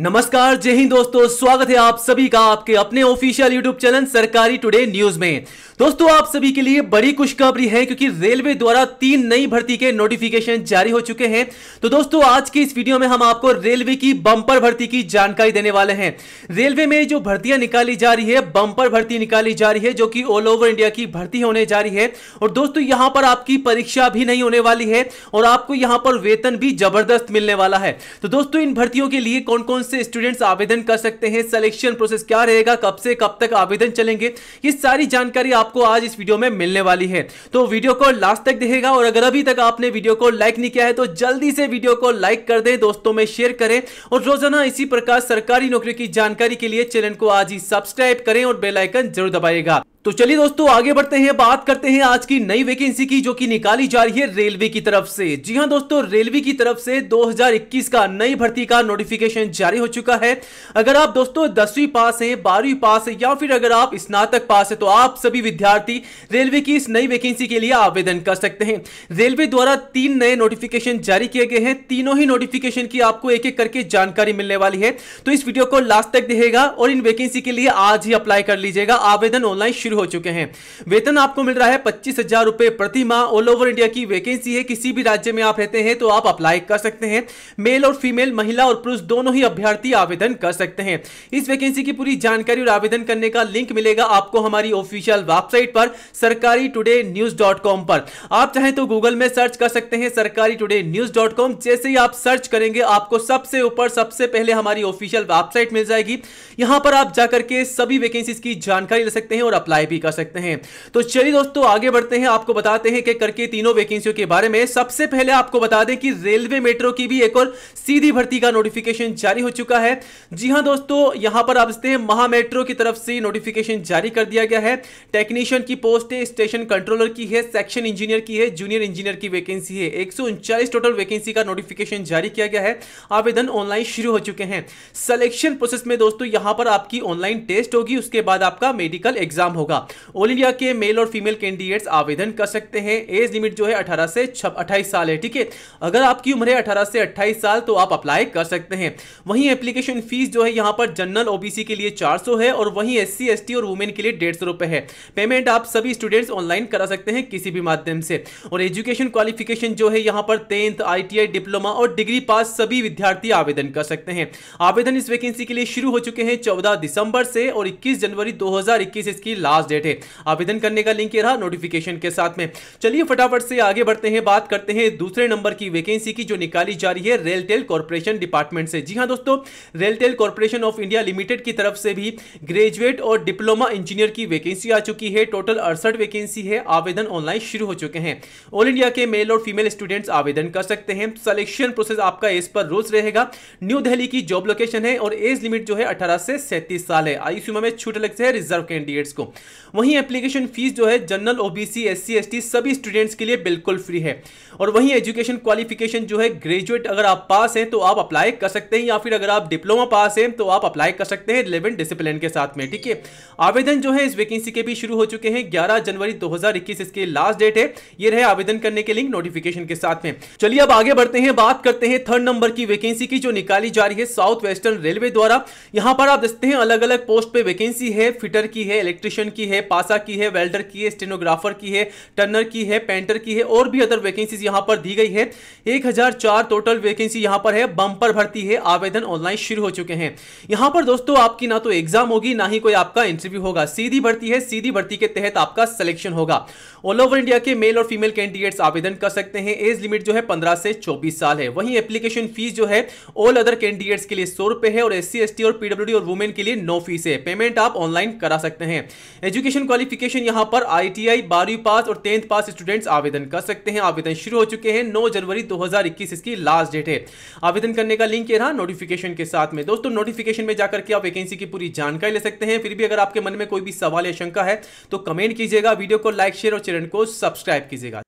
नमस्कार जय हिंद दोस्तों स्वागत है आप सभी का आपके अपने ऑफिशियल यूट्यूब चैनल सरकारी टुडे न्यूज में दोस्तों आप सभी के लिए बड़ी खुशखबरी है क्योंकि रेलवे द्वारा तीन नई भर्ती के नोटिफिकेशन जारी हो चुके हैं तो दोस्तों आज की इस वीडियो में हम आपको रेलवे की बम्पर भर्ती की जानकारी देने वाले हैं रेलवे में जो भर्तियां निकाली जा रही है बम्पर भर्ती निकाली जा रही है जो कि ऑल ओवर इंडिया की भर्ती होने जा रही है और दोस्तों यहाँ पर आपकी परीक्षा भी नहीं होने वाली है और आपको यहाँ पर वेतन भी जबरदस्त मिलने वाला है तो दोस्तों इन भर्तियों के लिए कौन कौन से स्टूडेंट्स आवेदन कर सकते हैं सिलेक्शन प्रोसेस क्या रहेगा कब से कब तक आवेदन चलेंगे ये सारी जानकारी आपको आज इस वीडियो में मिलने वाली है तो वीडियो को लास्ट तक देखेगा और अगर अभी तक आपने वीडियो को लाइक नहीं किया है तो जल्दी से वीडियो को लाइक कर दें दोस्तों में शेयर करें और रोजाना इसी प्रकार सरकारी नौकरी की जानकारी के लिए चैनल को आज ही सब्सक्राइब करें और बेलाइकन जरूर दबाएगा तो चलिए दोस्तों आगे बढ़ते हैं बात करते हैं आज की नई वैकेंसी की जो कि निकाली जा रही है रेलवे की तरफ से जी हां दोस्तों रेलवे की तरफ से 2021 का नई भर्ती का नोटिफिकेशन जारी हो चुका है अगर आप दोस्तों दसवीं पास हैं बारहवीं पास है या फिर अगर आप स्नातक पास है तो आप सभी विद्यार्थी रेलवे की इस नई वैकेंसी के लिए आवेदन कर सकते हैं रेलवे द्वारा तीन नए नोटिफिकेशन जारी किए गए हैं तीनों ही नोटिफिकेशन की आपको एक एक करके जानकारी मिलने वाली है तो इस वीडियो को लास्ट तक देगा और इन वैकेंसी के लिए आज ही अप्लाई कर लीजिएगा आवेदन ऑनलाइन शुरू हो चुके हैं वेतन आपको मिल रहा है पच्चीस हजार रुपए प्रति माह ऑल ओवर इंडिया की वैकेंसी है किसी भी राज्य में आप रहते हैं तो आप अप्लाई कर सकते हैं मेल और फीमेल महिला और पुरुष दोनों ही अभ्यर्थी आवेदन कर सकते हैं इस वैकेंसी की पूरी जानकारी और आवेदन करने का लिंक मिलेगा आपको हमारी ऑफिशियल वेबसाइट पर सरकारी टुडे न्यूज डॉट कॉम पर आप चाहे तो गूगल में सर्च कर सकते हैं सरकारी टुडे न्यूज डॉट कॉम जैसे ही आप सर्च करेंगे आपको सबसे ऊपर सबसे पहले हमारी ऑफिशियल वेबसाइट मिल जाएगी यहां पर आप जाकर के सभी वैकेंसीज की जानकारी ले सकते हैं और अप्लाई अप्लाई भी कर सकते हैं तो चलिए दोस्तों आगे बढ़ते हैं आपको बताते हैं कि करके तीनों वैकेंसियों के बारे में सबसे पहले आपको बता दें कि रेलवे मेट्रो की भी एक और सीधी भर्ती का नोटिफिकेशन जारी हो चुका है जी हाँ दोस्तों यहां पर आप देखते हैं महा मेट्रो की तरफ से नोटिफिकेशन जारी कर दिया गया है टेक्नीशियन की पोस्ट है स्टेशन कंट्रोलर की है सेक्शन इंजीनियर की है जूनियर इंजीनियर की वैकेंसी है एक टोटल वैकेंसी का नोटिफिकेशन जारी किया गया है आवेदन ऑनलाइन शुरू हो चुके हैं सिलेक्शन प्रोसेस में दोस्तों यहां पर आपकी ऑनलाइन टेस्ट होगी उसके बाद आपका मेडिकल एग्जाम होगा होगा ऑल इंडिया के मेल और फीमेल कैंडिडेट्स आवेदन कर सकते हैं एज लिमिट जो है अठारह से अट्ठाईस साल है ठीक है अगर आपकी उम्र है अठारह से अट्ठाईस साल तो आप अप्लाई कर सकते हैं वहीं एप्लीकेशन फीस जो है यहाँ पर जनरल ओबीसी के लिए चार है और वहीं एस सी और वुमेन के लिए डेढ़ है पेमेंट आप सभी स्टूडेंट्स ऑनलाइन करा सकते हैं किसी भी माध्यम से और एजुकेशन क्वालिफिकेशन जो है यहाँ पर टेंथ आई डिप्लोमा और डिग्री पास सभी विद्यार्थी आवेदन कर सकते हैं आवेदन इस वैकेंसी के लिए शुरू हो चुके हैं 14 दिसंबर से और 21 जनवरी 2021 इसकी लास्ट लास्ट डेट है आवेदन करने का लिंक रहा नोटिफिकेशन के साथ में चलिए फटाफट से आगे बढ़ते हैं बात करते हैं दूसरे नंबर की वैकेंसी की जो निकाली जा रही है रेलटेल कॉर्पोरेशन डिपार्टमेंट से जी हाँ दोस्तों RailTel corporation of India limited की तरफ से भी ग्रेजुएट और डिप्लोमा इंजीनियर की वैकेंसी आ चुकी है टोटल अड़सठ वैकेंसी है आवेदन ऑनलाइन शुरू हो चुके हैं ऑल इंडिया के मेल और फीमेल स्टूडेंट्स आवेदन कर सकते हैं सिलेक्शन प्रोसेस आपका इस पर रोज रहेगा न्यू दिल्ली की जॉब लोकेशन है और एज लिमिट जो है अठारह से सैंतीस साल है आयु सीमा में छूट अलग से है रिजर्व कैंडिडेट्स को वहीं एप्लीकेशन फीस जो है जनरल ओबीसी एससी एसटी सभी स्टूडेंट्स के लिए बिल्कुल फ्री है और वहीं एजुकेशन क्वालिफिकेशन जो है ग्रेजुएट अगर आप पास हैं तो आप अप्लाई कर सकते हैं या फिर अगर आप डिप्लोमा पास हैं तो आप अप्लाई कर सकते हैं रिलेवेंट डिसिप्लिन के साथ में ठीक है आवेदन जो है इस वैकेंसी के भी शुरू हो चुके हैं ग्यारह जनवरी दो इसके लास्ट डेट है ये रहे आवेदन करने के लिंक नोटिफिकेशन के साथ में चलिए अब आगे बढ़ते हैं बात करते हैं थर्ड नंबर की वैकेंसी की जो निकाली जा रही है साउथ वेस्टर्न रेलवे द्वारा यहाँ पर आप देखते हैं अलग अलग पोस्ट पे वैकेंसी है फिटर की है इलेक्ट्रिशियन की है पासा की है वेल्डर की है स्टेनोग्राफर की है टर्नर की है पेंटर की है और भी अदर वैकेंसीज यहाँ पर दी गई है एक टोटल वैकेंसी यहाँ पर है बम्पर भर्ती है आवेदन ऑनलाइन शुरू हो चुके हैं यहाँ पर दोस्तों आपकी ना तो एग्जाम होगी ना ही कोई आपका इंटरव्यू होगा सीधी भर्ती है सीधी भर्ती के तहत आपका सिलेक्शन होगा ऑल ओवर इंडिया के मेल और फीमेल कैंडिडेट्स आवेदन कर सकते हैं एज लिमिट जो है 15 से 24 साल है वहीं एप्लीकेशन फीस जो है ऑल अदर कैंडिडेट्स के लिए सौ रुपए है और एस सी और पीडब्ल्यू और वुमेन के लिए नो फीस है पेमेंट आप ऑनलाइन करा सकते हैं एजुकेशन क्वालिफिकेशन यहाँ पर आईटीआई बारहवीं पास और टेंथ पास स्टूडेंट्स आवेदन कर सकते हैं आवेदन शुरू हो चुके हैं नौ जनवरी 2021 इसकी लास्ट डेट है आवेदन करने का लिंक ये रहा नोटिफिकेशन के साथ में दोस्तों नोटिफिकेशन में जाकर के आप वैकेंसी की पूरी जानकारी ले सकते हैं फिर भी अगर आपके मन में कोई भी सवाल या शंका है तो कमेंट कीजिएगा वीडियो को लाइक शेयर और चैनल को सब्सक्राइब कीजिएगा